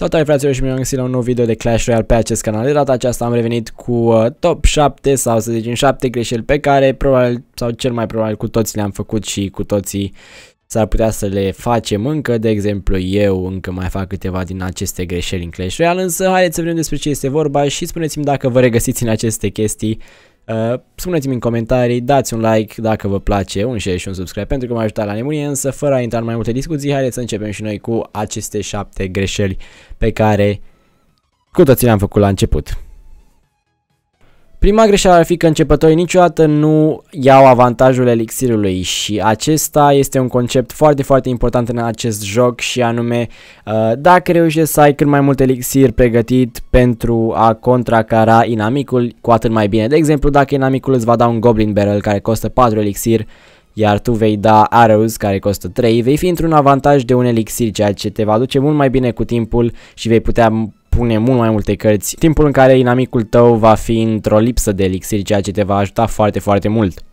Salutare fraților și bine am găsit la un nou video de Clash Royale pe acest canal. De data aceasta am revenit cu uh, top 7 sau să zicem 7 greșeli pe care probabil sau cel mai probabil cu toți le-am făcut și cu toții s-ar putea să le facem încă, de exemplu eu încă mai fac câteva din aceste greșeli în Clash Royale, însă haideți să vedem despre ce este vorba și spuneți-mi dacă vă regăsiți în aceste chestii Uh, spuneți-mi în comentarii, dați un like dacă vă place, un share și un subscribe pentru că m-a ajutat la nebunie, însă fără a intra în mai multe discuții, haideți să începem și noi cu aceste șapte greșeli pe care cu toții le-am făcut la început. Prima greșeală ar fi că începătorii niciodată nu iau avantajul elixirului și acesta este un concept foarte, foarte important în acest joc și anume uh, dacă reușești să ai cât mai mult elixir pregătit pentru a contracara inamicul, cu atât mai bine. De exemplu, dacă inamicul îți va da un Goblin Barrel care costă 4 elixir, iar tu vei da arrows care costă 3, vei fi într-un avantaj de un elixir, ceea ce te va duce mult mai bine cu timpul și vei putea pune mult mai multe cărți, timpul în care inamicul tău va fi într-o lipsă de elixiri, ceea ce te va ajuta foarte, foarte mult.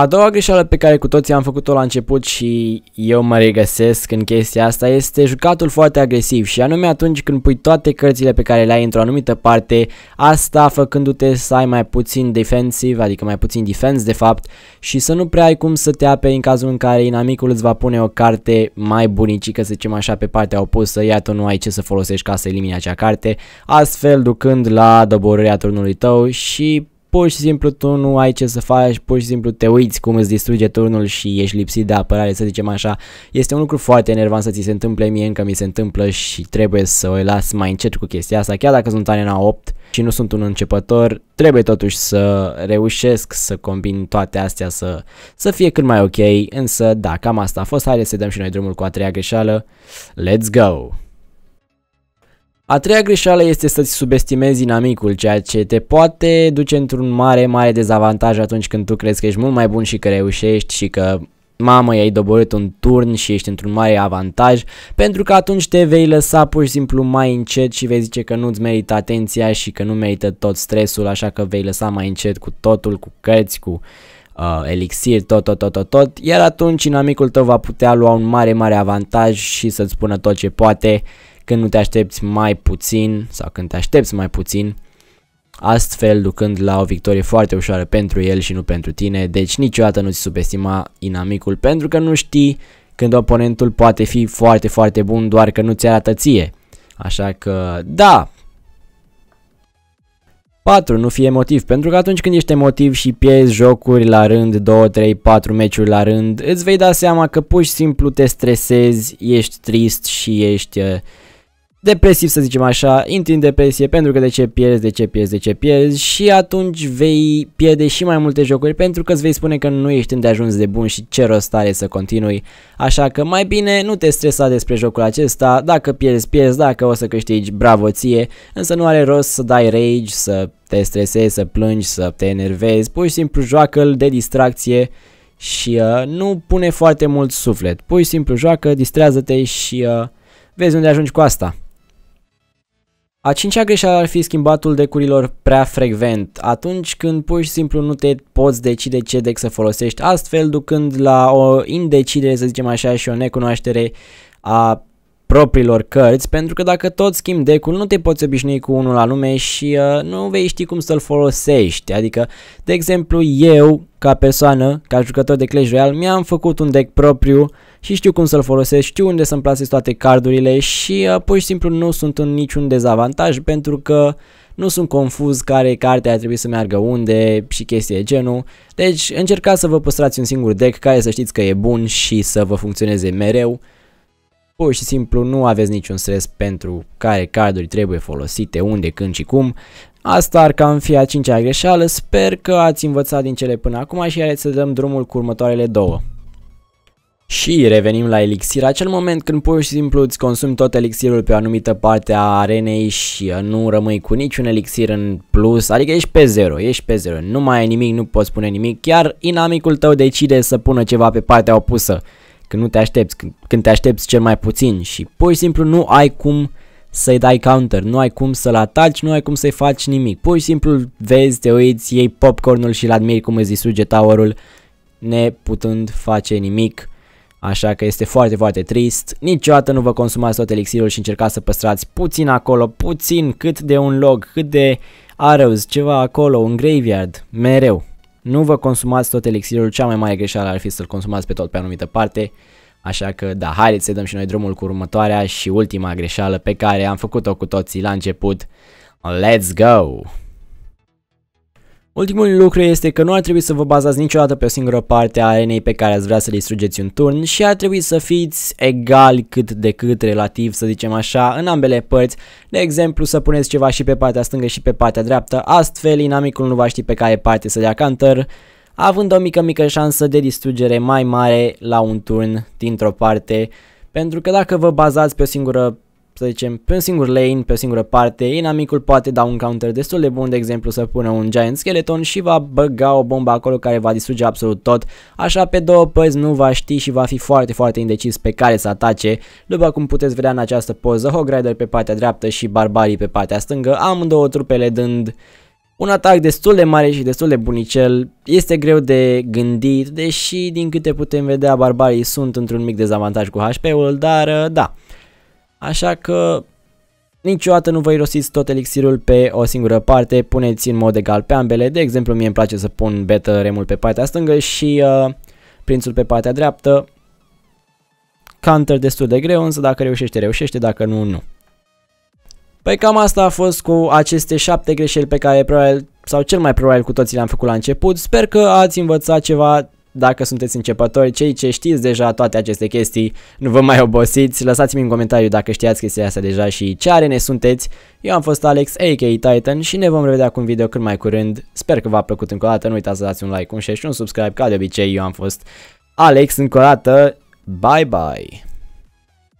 A doua greșeală pe care cu toții am făcut-o la început și eu mă regăsesc în chestia asta este jucatul foarte agresiv și anume atunci când pui toate cărțile pe care le ai într-o anumită parte, asta făcându-te să ai mai puțin defensiv, adică mai puțin defense de fapt și să nu prea ai cum să te aperi în cazul în care inamicul îți va pune o carte mai bunicică, să zicem așa, pe partea opusă, iar tu nu ai ce să folosești ca să elimini acea carte, astfel ducând la doborârea turnului tău și pur și simplu tu nu ai ce să faci, pur și simplu te uiți cum îți distruge turnul și ești lipsit de apărare, să zicem așa. Este un lucru foarte enervant să ți se întâmple, mie încă mi se întâmplă și trebuie să o las mai încet cu chestia asta, chiar dacă sunt arena 8 și nu sunt un începător, trebuie totuși să reușesc să combin toate astea să, să fie cât mai ok, însă da, cam asta a fost, haideți să dăm și noi drumul cu a treia greșeală, let's go! A treia greșeală este să-ți subestimezi inamicul, ceea ce te poate duce într-un mare, mare dezavantaj atunci când tu crezi că ești mult mai bun și că reușești și că mamă, i-ai doborât un turn și ești într-un mare avantaj, pentru că atunci te vei lăsa pur și simplu mai încet și vei zice că nu-ți merită atenția și că nu merită tot stresul, așa că vei lăsa mai încet cu totul, cu cărți, cu uh, elixir, tot, tot, tot, tot, tot, iar atunci inamicul tău va putea lua un mare, mare avantaj și să-ți spună tot ce poate când nu te aștepți mai puțin sau când te aștepți mai puțin, astfel ducând la o victorie foarte ușoară pentru el și nu pentru tine, deci niciodată nu-ți subestima inamicul pentru că nu știi când oponentul poate fi foarte, foarte bun, doar că nu ți arată ție. Așa că, da! 4. Nu fi emotiv, pentru că atunci când ești emotiv și pierzi jocuri la rând, 2, 3, 4 meciuri la rând, îți vei da seama că pur și simplu te stresezi, ești trist și ești uh, depresiv să zicem așa, intri în depresie pentru că de ce pierzi, de ce pierzi, de ce pierzi și atunci vei pierde și mai multe jocuri pentru că îți vei spune că nu ești îndeajuns de bun și ce rost are să continui. Așa că mai bine nu te stresa despre jocul acesta, dacă pierzi, pierzi, dacă o să câștigi, bravo ție, însă nu are rost să dai rage, să te stresezi, să plângi, să te enervezi, pur și simplu joacă-l de distracție și uh, nu pune foarte mult suflet. Pur și simplu joacă, distrează-te și uh, vezi unde ajungi cu asta. A cincea greșeală ar fi schimbatul decurilor prea frecvent, atunci când pur și simplu nu te poți decide ce deck să folosești, astfel ducând la o indecidere, să zicem așa, și o necunoaștere a propriilor cărți, pentru că dacă tot schimbi decul, nu te poți obișnui cu unul anume și uh, nu vei ști cum să-l folosești. Adică, de exemplu, eu, ca persoană, ca jucător de Clash Royale, mi-am făcut un deck propriu și știu cum să-l folosesc, știu unde să-mi plasez toate cardurile și uh, pur și simplu nu sunt în niciun dezavantaj pentru că nu sunt confuz care carte ar trebui să meargă unde și chestii de genul. Deci încercați să vă păstrați un singur deck care să știți că e bun și să vă funcționeze mereu Pur și simplu nu aveți niciun stres pentru care carduri trebuie folosite, unde, când și cum. Asta ar cam fi a cincea greșeală, sper că ați învățat din cele până acum și haideți să dăm drumul cu următoarele două. Și revenim la elixir, acel moment când pur și simplu îți consumi tot elixirul pe o anumită parte a arenei și nu rămâi cu niciun elixir în plus, adică ești pe zero, ești pe zero, nu mai ai nimic, nu poți spune nimic, chiar inamicul tău decide să pună ceva pe partea opusă când nu te aștepți, când, când te aștepți cel mai puțin și pur și simplu nu ai cum să-i dai counter, nu ai cum să-l ataci, nu ai cum să-i faci nimic. Pur și simplu vezi, te uiți, iei popcornul și-l admiri cum îți distruge towerul, neputând face nimic. Așa că este foarte, foarte trist. Niciodată nu vă consumați tot elixirul și încercați să păstrați puțin acolo, puțin cât de un log, cât de arrows, ceva acolo, un graveyard, mereu. Nu vă consumați tot elixirul, cea mai mare greșeală ar fi să-l consumați pe tot pe anumită parte. Așa că da, haideți să dăm și noi drumul cu următoarea și ultima greșeală pe care am făcut-o cu toții la început. Let's go! Ultimul lucru este că nu ar trebui să vă bazați niciodată pe o singură parte a arenei pe care ați vrea să distrugeți un turn și ar trebui să fiți egali cât de cât relativ, să zicem așa, în ambele părți. De exemplu, să puneți ceva și pe partea stângă și pe partea dreaptă, astfel inamicul nu va ști pe care parte să dea counter, având o mică mică șansă de distrugere mai mare la un turn dintr-o parte, pentru că dacă vă bazați pe o singură să zicem, pe un singur lane, pe o singură parte, inamicul poate da un counter destul de bun, de exemplu să pună un giant skeleton și va băga o bombă acolo care va distruge absolut tot, așa pe două păzi nu va ști și va fi foarte, foarte indecis pe care să atace. După cum puteți vedea în această poză, Hogrider pe partea dreaptă și Barbarii pe partea stângă, amândouă trupele dând un atac destul de mare și destul de bunicel, este greu de gândit, deși din câte putem vedea barbarii sunt într-un mic dezavantaj cu HP-ul, dar uh, da. Așa că niciodată nu vă irosiți tot elixirul pe o singură parte, puneți în mod egal pe ambele, de exemplu mie îmi place să pun beta remul pe partea stângă și uh, prințul pe partea dreaptă, counter destul de greu, însă dacă reușește, reușește, dacă nu, nu. Păi cam asta a fost cu aceste 7 greșeli pe care probabil sau cel mai probabil cu toții le-am făcut la început. Sper că ați învățat ceva dacă sunteți începători, cei ce știți deja toate aceste chestii, nu vă mai obosiți, lăsați-mi în comentariu dacă știați chestia asta deja și ce are ne sunteți. Eu am fost Alex, a.k.a. Titan și ne vom revedea cu un video cât mai curând. Sper că v-a plăcut încă o dată, nu uitați să dați un like, un share și un subscribe, ca de obicei eu am fost Alex încă o dată. Bye bye!